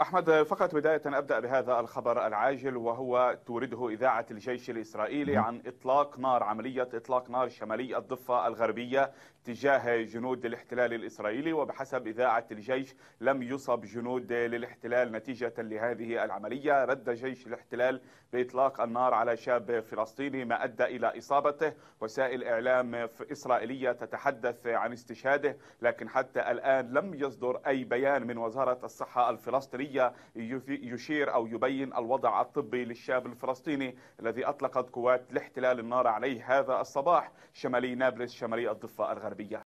أحمد فقط بداية أبدأ بهذا الخبر العاجل وهو تورده إذاعة الجيش الإسرائيلي عن إطلاق نار عملية إطلاق نار شمالي الضفة الغربية تجاه جنود الاحتلال الإسرائيلي وبحسب إذاعة الجيش لم يصب جنود للاحتلال نتيجة لهذه العملية رد جيش الاحتلال بإطلاق النار على شاب فلسطيني ما أدى إلى إصابته وسائل إعلام إسرائيلية تتحدث عن استشهاده لكن حتى الآن لم يصدر أي بيان من وزارة الصحة الفلسطينية طبية يشير أو يبين الوضع الطبي للشاب الفلسطيني الذي أطلقت قوات الاحتلال النار عليه هذا الصباح شمالي نابلس شمالي الضفة الغربية